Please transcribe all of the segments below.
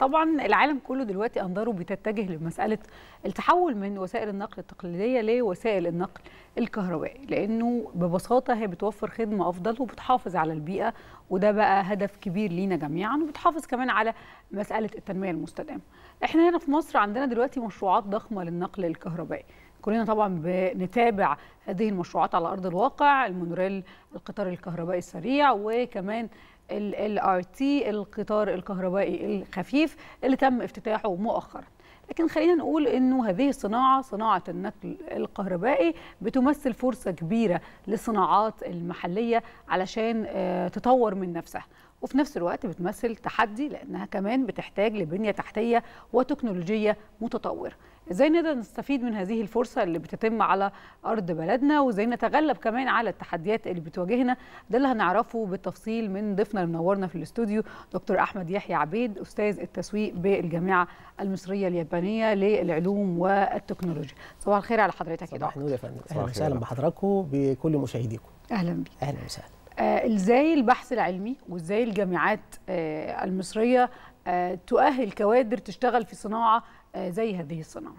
طبعا العالم كله دلوقتي انظاره بتتجه لمساله التحول من وسائل النقل التقليديه لوسائل النقل الكهربائي لانه ببساطه هي بتوفر خدمه افضل وبتحافظ على البيئه وده بقى هدف كبير لينا جميعا وبتحافظ كمان على مساله التنميه المستدامه. احنا هنا في مصر عندنا دلوقتي مشروعات ضخمه للنقل الكهربائي. كلنا طبعا بنتابع هذه المشروعات على ارض الواقع المونوريل القطار الكهربائي السريع وكمان ال ار تي القطار الكهربائي الخفيف اللي تم افتتاحه مؤخرا لكن خلينا نقول انه هذه الصناعه صناعه النقل الكهربائي بتمثل فرصه كبيره للصناعات المحليه علشان آه، تطور من نفسها وفي نفس الوقت بتمثل تحدي لانها كمان بتحتاج لبنيه تحتيه وتكنولوجيه متطوره ازاي نقدر نستفيد من هذه الفرصه اللي بتتم على ارض بلدنا وازاي نتغلب كمان على التحديات اللي بتواجهنا ده اللي هنعرفه بالتفصيل من ضيفنا اللي منورنا في الاستوديو دكتور احمد يحيى عبيد استاذ التسويق بالجامعه المصريه اليابانيه للعلوم والتكنولوجيا صباح الخير على حضرتك يا دكتور صباح النور يا فندم اهلا وسهلا بحضراتكم بكل مشاهديكم اهلا بك. اهلا وسهلا آه، ازاي البحث العلمي وازاي الجامعات آه، المصريه آه، تؤهل كوادر تشتغل في صناعه زي هذه الصناعه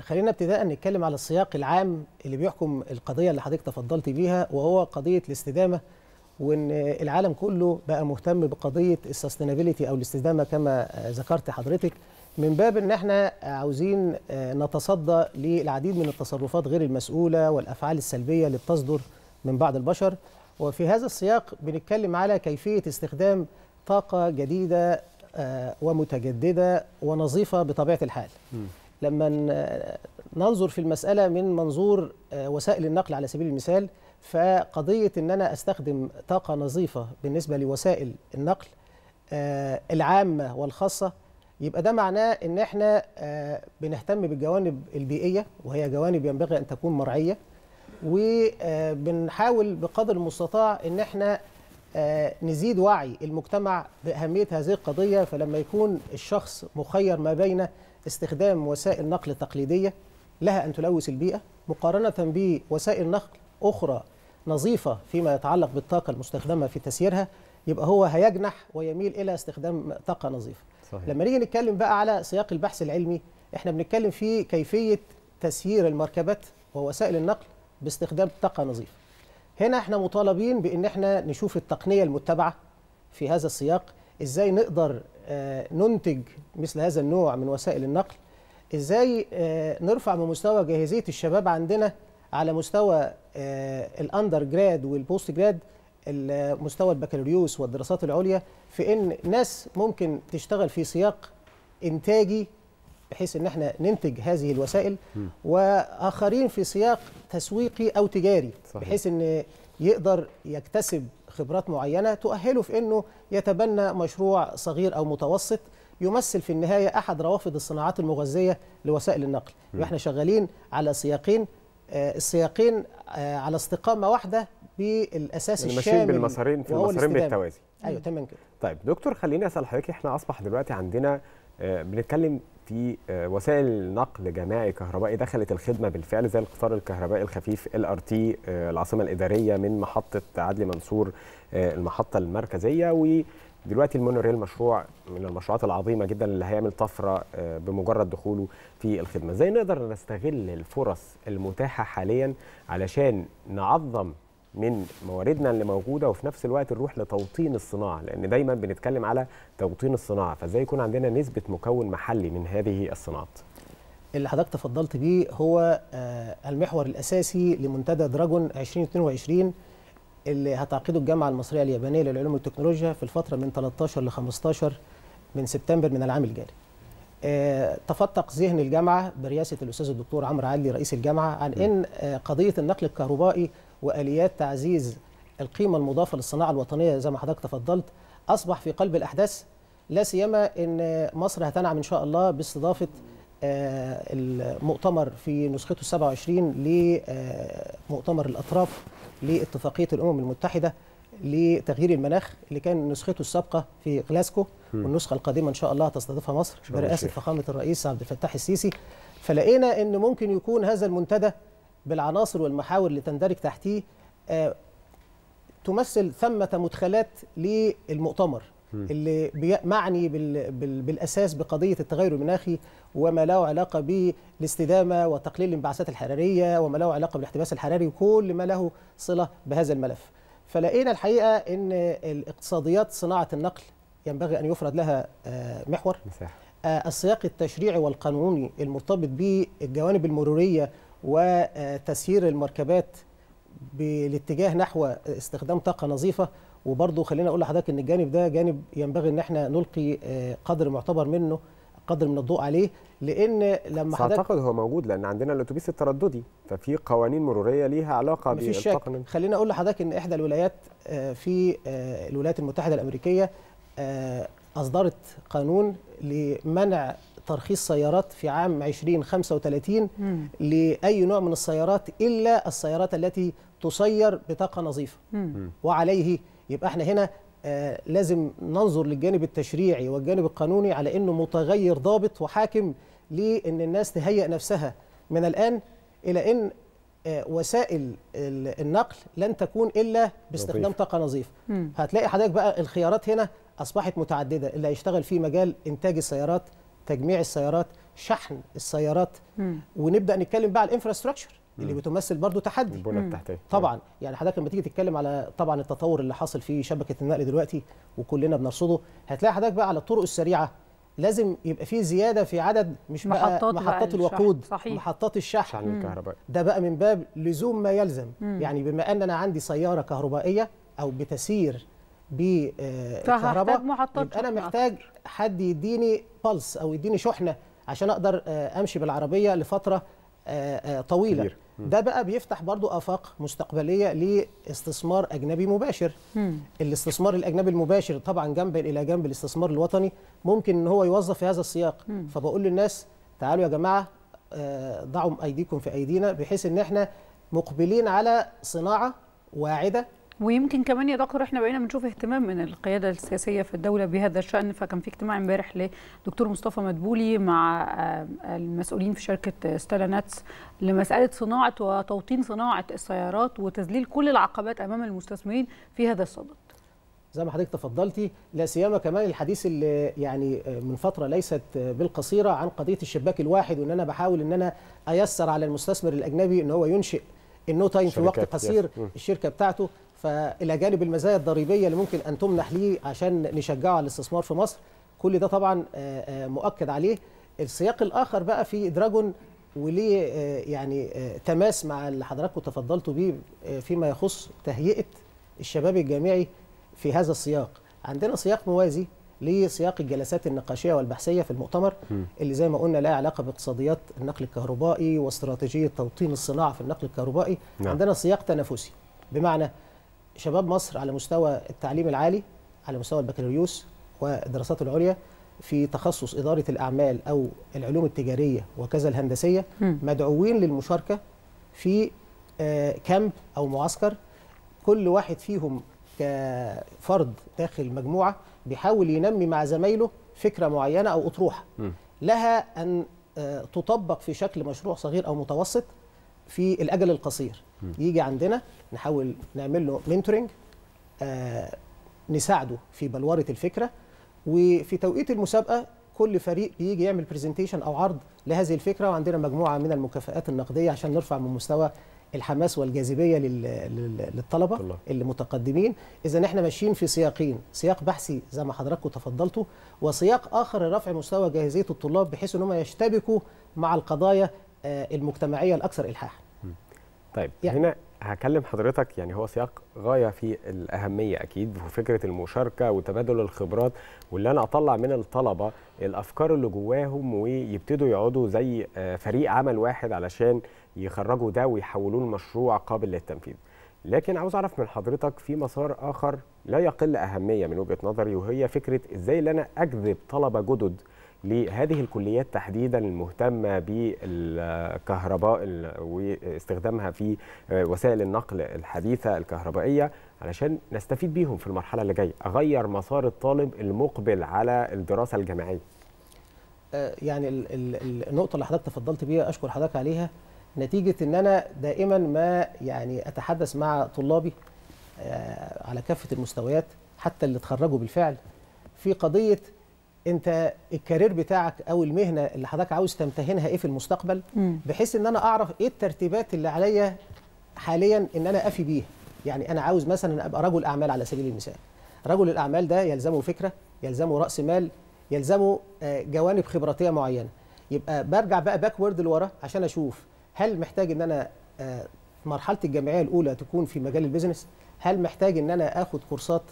خلينا ابتداء نتكلم على السياق العام اللي بيحكم القضيه اللي حضرتك تفضلت بيها وهو قضيه الاستدامه وان العالم كله بقى مهتم بقضيه السستينابيلتي او الاستدامه كما ذكرت حضرتك من باب ان احنا عاوزين نتصدى للعديد من التصرفات غير المسؤوله والافعال السلبيه اللي بتصدر من بعض البشر وفي هذا السياق بنتكلم على كيفية استخدام طاقة جديدة آه، ومتجددة ونظيفة بطبيعة الحال لما ننظر في المسألة من منظور آه، وسائل النقل على سبيل المثال فقضية أن أنا أستخدم طاقة نظيفة بالنسبة لوسائل النقل آه، العامة والخاصة يبقى ده معناه أن احنا بنهتم بالجوانب البيئية وهي جوانب ينبغي أن تكون مرعية وبنحاول بقدر المستطاع ان احنا آه، نزيد وعي المجتمع باهميه هذه القضيه فلما يكون الشخص مخير ما بين استخدام وسائل نقل تقليديه لها ان تلوث البيئه مقارنه بوسائل نقل اخرى نظيفه فيما يتعلق بالطاقه المستخدمه في تسييرها يبقى هو هيجنح ويميل الى استخدام طاقه نظيفه. صحيح. لما نيجي نتكلم بقى على سياق البحث العلمي احنا بنتكلم في كيفيه تسيير المركبات ووسائل النقل باستخدام طاقه نظيفه هنا احنا مطالبين بان احنا نشوف التقنيه المتبعه في هذا السياق ازاي نقدر آه، ننتج مثل هذا النوع من وسائل النقل ازاي آه، نرفع من مستوى جاهزيه الشباب عندنا على مستوى آه، الاندر جراد والبوست جراد مستوى البكالوريوس والدراسات العليا في ان ناس ممكن تشتغل في سياق انتاجي بحيث ان احنا ننتج هذه الوسائل م. واخرين في سياق تسويقي او تجاري صحيح. بحيث ان يقدر يكتسب خبرات معينه تؤهله في انه يتبنى مشروع صغير او متوسط يمثل في النهايه احد روافد الصناعات المغذيه لوسائل النقل واحنا شغالين على سياقين آه، السياقين آه، على استقامه واحده بالاساس يعني الشامل ماشيين بالمسارين في المسارين بالتوازي ايوه تمام كده طيب دكتور خليني اسال حضرتك احنا اصبح دلوقتي عندنا آه، بنتكلم في آه، وسائل نقل جماعي كهربائي دخلت الخدمه بالفعل زي القطار الكهربائي الخفيف ال ار تي آه، العاصمه الاداريه من محطه عدلي منصور آه، المحطه المركزيه و دلوقتي المونوريل مشروع من المشروعات العظيمه جدا اللي هيعمل طفره بمجرد دخوله في الخدمه ازاي نقدر نستغل الفرص المتاحه حاليا علشان نعظم من مواردنا اللي موجوده وفي نفس الوقت نروح لتوطين الصناعه لان دايما بنتكلم على توطين الصناعه فازاي يكون عندنا نسبه مكون محلي من هذه الصناعات اللي حضرتك تفضلت بيه هو آه، المحور الاساسي لمنتدى دراجون 2022 اللي هتعقده الجامعه المصريه اليابانيه للعلوم والتكنولوجيا في الفتره من 13 ل 15 من سبتمبر من العام الجاري آه، تفتق ذهن الجامعه برئاسه الاستاذ الدكتور عمرو علي رئيس الجامعه عن ان آه، قضيه النقل الكهربائي واليات تعزيز القيمه المضافه للصناعه الوطنيه زي ما حضرتك تفضلت اصبح في قلب الاحداث لا سيما ان مصر هتنعم ان شاء الله باستضافه آه، المؤتمر في نسخته 27 لمؤتمر آه، الاطراف لاتفاقيه الامم المتحده لتغيير المناخ اللي كان نسخته السابقه في غلاسكو والنسخه القادمه ان شاء الله تستضيفها مصر برئاسه فخامه الرئيس عبد الفتاح السيسي فلقينا ان ممكن يكون هذا المنتدى بالعناصر والمحاور اللي تندرج تحتيه آه، تمثل ثمة مدخلات للمؤتمر اللي معني بالاساس بقضيه التغير المناخي وما له علاقه بالاستدامه وتقليل الانبعاثات الحراريه وما له علاقه بالاحتباس الحراري وكل ما له صله بهذا الملف. فلقينا الحقيقه ان الاقتصاديات صناعه النقل ينبغي ان يفرض لها آه، محور آه، السياق التشريعي والقانوني المرتبط بالجوانب المروريه وتسيير المركبات بالاتجاه نحو استخدام طاقه نظيفه وبرضه خلينا اقول لحضرتك ان الجانب ده جانب ينبغي ان احنا نلقي آه، قدر معتبر منه قدر من الضوء عليه لان لما حضرتك اعتقد هو موجود لان عندنا الاتوبيس الترددي ففي قوانين مروريه ليها علاقه بالطاقه خلينا اقول لحضرتك ان احدى الولايات آه، في آه، الولايات المتحده الامريكيه أصدرت قانون لمنع ترخيص سيارات في عام 2035 مم. لأي نوع من السيارات إلا السيارات التي تسير بطاقة نظيفة مم. وعليه يبقى احنا هنا آه لازم ننظر للجانب التشريعي والجانب القانوني على أنه متغير ضابط وحاكم لأن الناس تهيئ نفسها من الآن إلى أن آه، وسائل النقل لن تكون إلا باستخدام طاقة نظيفة هتلاقي حضرتك بقى الخيارات هنا أصبحت متعددة اللي هيشتغل في مجال إنتاج السيارات تجميع السيارات شحن السيارات ونبدأ نتكلم بقى على الانفراستراكشر اللي بتمثل برضه تحدي البنى التحتيه طبعا يعني حضرتك لما تيجي تتكلم على طبعا التطور اللي حاصل في شبكه النقل دلوقتي وكلنا بنرصده هتلاقي حضرتك بقى على الطرق السريعه لازم يبقى في زياده في عدد مش محطات بقى محطات الوقود صحيح. محطات الشحن شحن ده بقى من باب لزوم ما يلزم مم. يعني بما ان انا عندي سياره كهربائيه او بتسير بالكهرباء محطات انا محتاج حد يديني بلس او يديني شحنه عشان اقدر آه، امشي بالعربيه لفتره آه، آه، طويله كبير. ده بقى بيفتح برضو افاق مستقبليه لاستثمار اجنبي مباشر م. الاستثمار الاجنبي المباشر طبعا جنبا الى جنب الاستثمار الوطني ممكن ان هو يوظف في هذا السياق م. فبقول للناس تعالوا يا جماعه ضعوا ايديكم في ايدينا بحيث ان احنا مقبلين على صناعه واعده ويمكن كمان يا دكتور احنا بقينا بنشوف اهتمام من القياده السياسيه في الدوله بهذا الشان فكان في اجتماع امبارح لدكتور مصطفى مدبولي مع آه، المسؤولين في شركه ستالا ناتس لمساله صناعه وتوطين صناعه السيارات وتذليل كل العقبات امام المستثمرين في هذا الصدد. زي ما حضرتك تفضلتي لا سيما كمان الحديث اللي يعني آه، من فتره ليست آه، بالقصيره عن قضيه الشباك الواحد وان انا بحاول ان انا ايسر على المستثمر الاجنبي ان هو ينشئ النو تايم في وقت قصير الشركه بتاعته فإلى جانب المزايا الضريبية اللي ممكن أن تمنح ليه عشان نشجعه على الاستثمار في مصر كل ده طبعا آه، آه، مؤكد عليه السياق الآخر بقى في دراجون وليه آه، يعني تماس مع اللي حضراتكم تفضلتوا بيه فيما يخص تهيئة الشباب الجامعي في هذا السياق عندنا سياق موازي لسياق الجلسات النقاشيه والبحثيه في المؤتمر اللي زي ما قلنا لها علاقه باقتصاديات النقل الكهربائي واستراتيجيه توطين الصناعه في النقل الكهربائي نعم. عندنا سياق تنافسي بمعنى شباب مصر على مستوى التعليم العالي على مستوى البكالوريوس والدراسات العليا في تخصص إدارة الأعمال أو العلوم التجارية وكذا الهندسية مدعوين للمشاركة في آه، كامب أو معسكر كل واحد فيهم كفرد داخل مجموعة بيحاول ينمي مع زمايله فكرة معينة أو أطروحة لها أن آه، تطبق في شكل مشروع صغير أو متوسط في الاجل القصير يجي عندنا نحاول نعمل له منتورنج آه نساعده في بلوره الفكره وفي توقيت المسابقه كل فريق بيجي يعمل برزنتيشن او عرض لهذه الفكره وعندنا مجموعه من المكافئات النقديه عشان نرفع من مستوى الحماس والجاذبيه للطلبه الله. المتقدمين اذا احنا ماشيين في سياقين سياق بحثي زي ما حضراتكم تفضلتوا وسياق اخر لرفع مستوى جاهزيه الطلاب بحيث ان هم يشتبكوا مع القضايا آه، المجتمعيه الاكثر الحاحا طيب يعني. هنا هكلم حضرتك يعني هو سياق غايه في الاهميه اكيد وفكره المشاركه وتبادل الخبرات واللي انا اطلع من الطلبه الافكار اللي جواهم ويبتدوا يقعدوا زي آه، فريق عمل واحد علشان يخرجوا ده ويحولوه لمشروع قابل للتنفيذ. لكن عاوز اعرف من حضرتك في مسار اخر لا يقل اهميه من وجهه نظري وهي فكره ازاي اللي انا اجذب طلبه جدد لهذه الكليات تحديدا المهتمه بالكهرباء واستخدامها في وسائل النقل الحديثه الكهربائيه علشان نستفيد بيهم في المرحله اللي جايه اغير مسار الطالب المقبل على الدراسه الجامعيه آه، يعني النقطه اللي حضرتك تفضلت بيها اشكر حضرتك عليها نتيجه ان انا دائما ما يعني اتحدث مع طلابي آه، على كافه المستويات حتى اللي تخرجوا بالفعل في قضيه انت الكارير بتاعك او المهنه اللي حضرتك عاوز تمتهنها ايه في المستقبل بحيث ان انا اعرف ايه الترتيبات اللي عليا حاليا ان انا افي بيها يعني انا عاوز مثلا ابقى رجل اعمال على سبيل المثال رجل الاعمال ده يلزمه فكره يلزمه راس مال يلزمه آه، جوانب خبراتيه معينه يبقى برجع بقى باكورد لورا عشان اشوف هل محتاج ان انا آه، مرحله الجامعيه الاولى تكون في مجال البيزنس هل محتاج ان انا اخد كورسات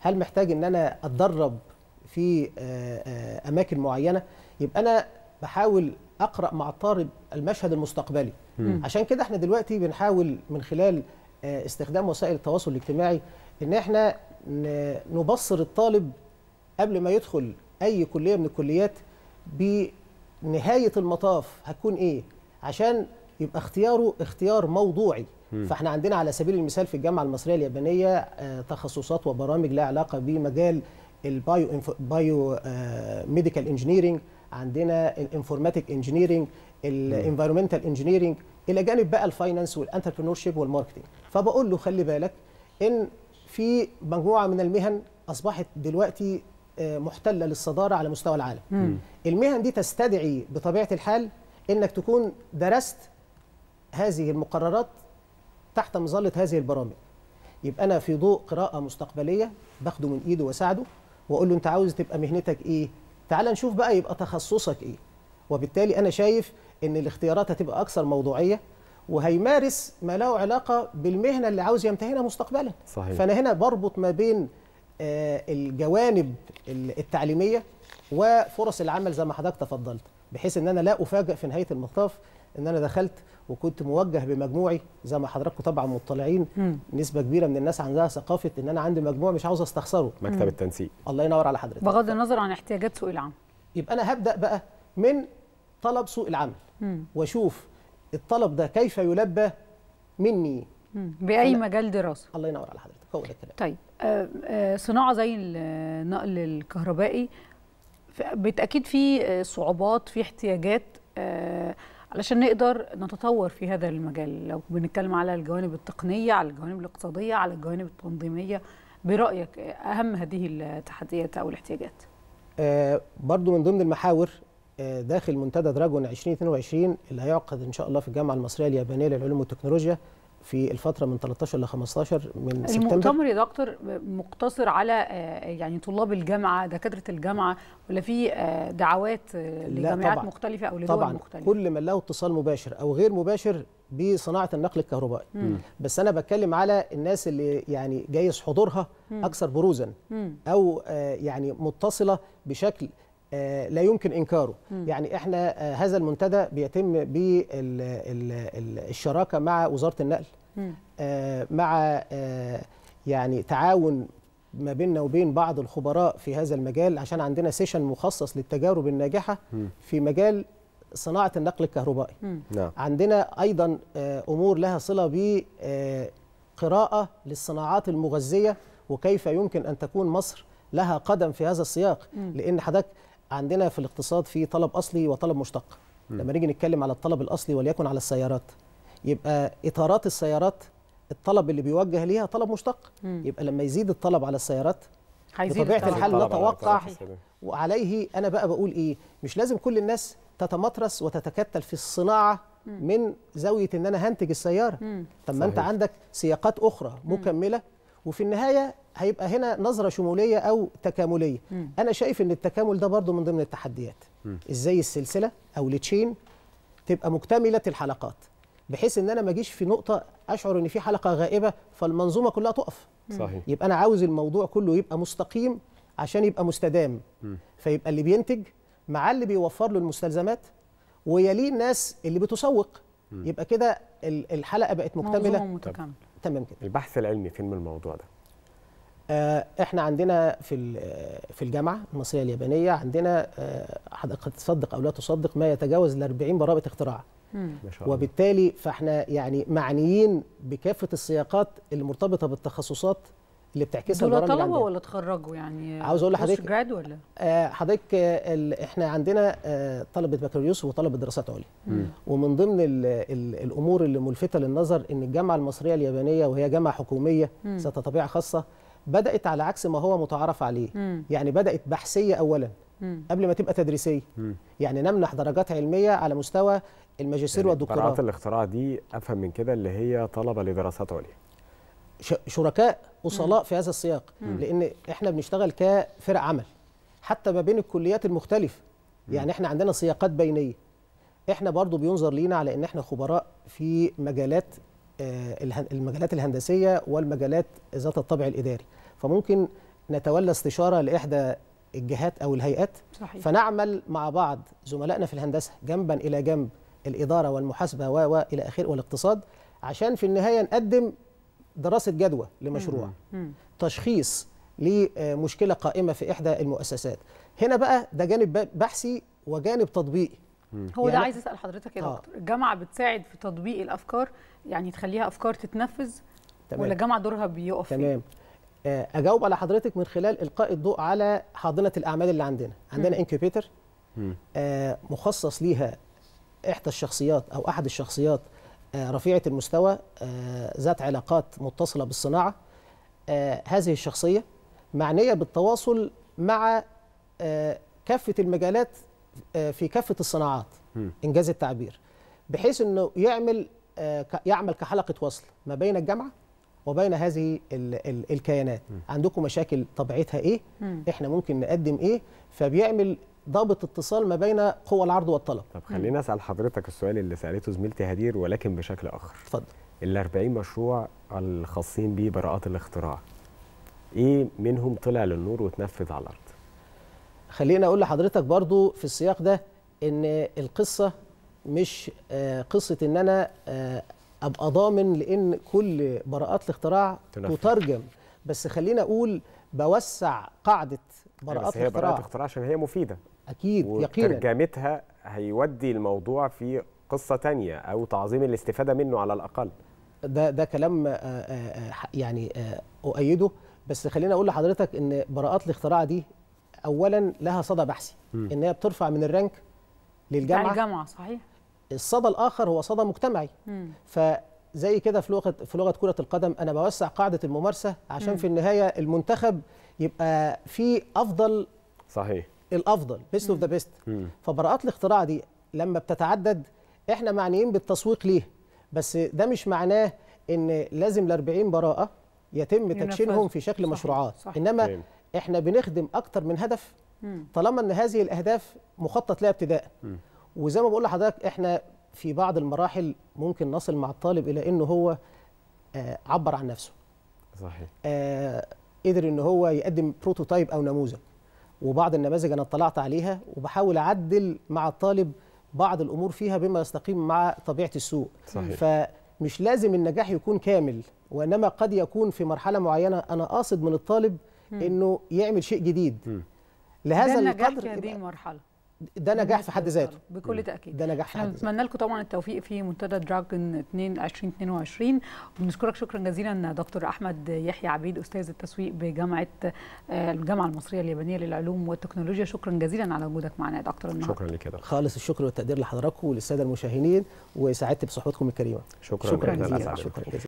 هل محتاج ان انا اتدرب في آه، آه، اماكن معينه يبقى انا بحاول اقرا مع الطالب المشهد المستقبلي م. عشان كده احنا دلوقتي بنحاول من خلال آه، استخدام وسائل التواصل الاجتماعي ان احنا نبصر الطالب قبل ما يدخل اي كليه من الكليات بنهايه المطاف هتكون ايه عشان يبقى اختياره اختيار موضوعي م. فاحنا عندنا على سبيل المثال في الجامعه المصريه اليابانيه تخصصات وبرامج لها علاقه بمجال البايو بايو ميديكال آه، انجينيرنج عندنا الانفورماتيك انجينيرنج الانفيرمنتال انجينيرنج الى جانب بقى الفاينانس والانتربرنور شيب والماركتنج فبقول له خلي بالك ان في مجموعه من المهن اصبحت دلوقتي آه، محتله للصداره على مستوى العالم مم. المهن دي تستدعي بطبيعه الحال انك تكون درست هذه المقررات تحت مظله هذه البرامج يبقى انا في ضوء قراءه مستقبليه باخده من ايده واساعده واقول له انت عاوز تبقى مهنتك ايه تعال نشوف بقى يبقى تخصصك ايه وبالتالي انا شايف ان الاختيارات هتبقى اكثر موضوعيه وهيمارس ما له علاقه بالمهنه اللي عاوز يمتهنها مستقبلا صحيح. فانا هنا بربط ما بين آه، الجوانب التعليميه وفرص العمل زي ما حضرتك تفضلت بحيث ان انا لا افاجئ في نهايه المطاف ان انا دخلت وكنت موجه بمجموعي زي ما حضراتكم طبعا مطلعين مم. نسبه كبيره من الناس عندها ثقافه ان انا عندي مجموع مش عاوز استخسره مكتب التنسيق الله ينور على حضرتك بغض النظر عن احتياجات سوق العمل يبقى انا هبدا بقى من طلب سوق العمل واشوف الطلب ده كيف يلبى مني مم. باي أنا... مجال دراسه الله ينور على حضرتك هو ده الكلام طيب آه، آه، صناعه زي النقل الكهربائي بالتاكيد في آه، صعوبات في احتياجات آه علشان نقدر نتطور في هذا المجال لو بنتكلم على الجوانب التقنية على الجوانب الاقتصادية على الجوانب التنظيمية برأيك أهم هذه التحديات أو الاحتياجات آه برضو من ضمن المحاور آه داخل منتدى دراجون 2022 اللي هيعقد إن شاء الله في الجامعة المصرية اليابانية للعلوم والتكنولوجيا في الفتره من 13 ل 15 من المؤتمر سبتمبر المؤتمر يا دكتور مقتصر على آه، يعني طلاب الجامعه دكاتره الجامعه ولا في آه، دعوات آه، لجامعات مختلفه او لدول طبعًا مختلفه طبعا كل من له اتصال مباشر او غير مباشر بصناعه النقل الكهربائي مم. بس انا بتكلم على الناس اللي يعني جايز حضورها مم. اكثر بروزا مم. او يعني متصله بشكل آه، لا يمكن انكاره م. يعني احنا آه، هذا المنتدى بيتم بالشراكه مع وزاره النقل م. آه، مع يعني تعاون ما بيننا وبين بعض الخبراء في هذا المجال عشان عندنا سيشن مخصص للتجارب الناجحه في مجال صناعه النقل الكهربائي م. نعم. عندنا ايضا امور لها صله ب قراءه للصناعات المغذيه وكيف يمكن ان تكون مصر لها قدم في هذا السياق لان حضرتك عندنا في الاقتصاد في طلب اصلي وطلب مشتق لما نيجي نتكلم على الطلب الاصلي وليكن على السيارات يبقى اطارات السيارات الطلب اللي بيوجه ليها طلب مشتق م. يبقى لما يزيد الطلب على السيارات بطبيعه الحال نتوقع وعليه انا بقى بقول ايه مش لازم كل الناس تتمطرس وتتكتل في الصناعه من زاويه ان انا هنتج السياره طب ما انت عندك سياقات اخرى مكمله وفي النهايه هيبقى هنا نظره شموليه او تكامليه مم. انا شايف ان التكامل ده برضو من ضمن التحديات مم. ازاي السلسله او التشين تبقى مكتمله الحلقات بحيث ان انا ما اجيش في نقطه اشعر ان في حلقه غائبه فالمنظومه كلها تقف صحيح يبقى انا عاوز الموضوع كله يبقى مستقيم عشان يبقى مستدام مم. فيبقى اللي بينتج مع اللي بيوفر له المستلزمات ويليه الناس اللي بتسوق مم. يبقى كده الحلقه بقت مكتمله تمام كده البحث العلمي فين من الموضوع ده آه، احنا عندنا في آه، في الجامعه المصريه اليابانيه عندنا آه، حضرتك تصدق او لا تصدق ما يتجاوز ال 40 برابط اختراع وبالتالي فاحنا يعني معنيين بكافه السياقات المرتبطه بالتخصصات اللي بتعكسها دول طلبه ولا اتخرجوا يعني عاوز اقول لحضرتك جراد ولا حضرتك احنا عندنا طلبه بكالوريوس وطلبه دراسات عليا ومن ضمن الـ الـ الامور اللي ملفته للنظر ان الجامعه المصريه اليابانيه وهي جامعه حكوميه ذات طبيعه خاصه بدات على عكس ما هو متعارف عليه مم. يعني بدات بحثيه اولا مم. قبل ما تبقى تدريسيه يعني نمنح درجات علميه على مستوى الماجستير يعني والدكتوراه قرارات الاختراع دي افهم من كده اللي هي طلبه لدراسات عليا شركاء وصلاء في هذا السياق مم. لان احنا بنشتغل كفرق عمل حتى ما بين الكليات المختلفه يعني احنا عندنا سياقات بينيه احنا برضو بينظر لينا على ان احنا خبراء في مجالات آه، المجالات الهندسيه والمجالات ذات الطابع الاداري فممكن نتولى استشاره لاحدى الجهات او الهيئات صحيح. فنعمل مع بعض زملائنا في الهندسه جنبا الى جنب الاداره والمحاسبه والى اخره والاقتصاد عشان في النهايه نقدم دراسه جدوى لمشروع مم. تشخيص لمشكله قائمه في احدى المؤسسات هنا بقى ده جانب بحثي وجانب تطبيقي هو يعني ده عايز اسال حضرتك يا آه. دكتور الجامعه بتساعد في تطبيق الافكار يعني تخليها افكار تتنفذ تمام. ولا الجامعه دورها بيقف تمام آه اجاوب على حضرتك من خلال القاء الضوء على حاضنه الاعمال اللي عندنا عندنا انكيبيتر آه مخصص ليها احدى الشخصيات او احد الشخصيات آه، رفيعه المستوى آه، ذات علاقات متصله بالصناعه آه، هذه الشخصيه معنيه بالتواصل مع كافه المجالات آه، في كافه الصناعات انجاز التعبير بحيث انه يعمل آه، يعمل كحلقه وصل ما بين الجامعه وبين هذه الكيانات عندكم مشاكل طبيعتها ايه احنا ممكن نقدم ايه فبيعمل ضابط اتصال ما بين قوى العرض والطلب طب خليني اسال حضرتك السؤال اللي سالته زميلتي هدير ولكن بشكل اخر اتفضل ال 40 مشروع الخاصين ببراءات الاختراع ايه منهم طلع للنور وتنفذ على الارض خليني اقول لحضرتك برضو في السياق ده ان القصه مش آه، قصه ان انا آه، ابقى ضامن لان كل براءات الاختراع تنفذ. تترجم بس خليني اقول بوسع قاعده براءات الاختراع هي براءات اختراع عشان هي مفيده اكيد يقينا ترجمتها هيودي الموضوع في قصه تانية او تعظيم الاستفاده منه على الاقل ده ده كلام آه، يعني اؤيده بس خليني اقول لحضرتك ان براءات الاختراع دي اولا لها صدى بحثي ان هي بترفع من الرانك للجامعه الجامعه صحيح الصدى الاخر هو صدى مجتمعي ف فزي كده في لغه في لغه كره القدم انا بوسع قاعده الممارسه عشان مم. في النهايه المنتخب يبقى في افضل صحيح الافضل بيست اوف ذا بيست فبراءات الاختراع دي لما بتتعدد احنا معنيين بالتسويق ليه بس ده مش معناه ان لازم ال 40 براءه يتم تدشينهم في شكل صحيح. مشروعات صحيح. انما مم. احنا بنخدم اكتر من هدف طالما ان هذه الاهداف مخطط لها ابتداء وزي ما بقول لحضرتك احنا في بعض المراحل ممكن نصل مع الطالب الى انه هو آه، عبر عن نفسه صحيح آه قدر ان هو يقدم بروتوتايب او نموذج وبعض النماذج انا اطلعت عليها وبحاول اعدل مع الطالب بعض الامور فيها بما يستقيم مع طبيعه السوق صحيح. فمش لازم النجاح يكون كامل وانما قد يكون في مرحله معينه انا قاصد من الطالب انه يعمل شيء جديد لهذا ده القدر في هذه المرحله ده نجاح في حد ذاته بكل تاكيد ده نجاح احنا بنتمنى لكم طبعا التوفيق في منتدى دراجون 2 2022 وبنشكرك شكرا جزيلا دكتور احمد يحيى عبيد استاذ التسويق بجامعه آه، الجامعه المصريه اليابانيه للعلوم والتكنولوجيا شكرا جزيلا على وجودك معنا يا دكتور النهار. شكرا لك يا دكتور خالص الشكر والتقدير لحضراتكم وللساده المشاهدين وسعدت بصحبتكم الكريمه شكرا شكرا جزيلا شكرا جزيلا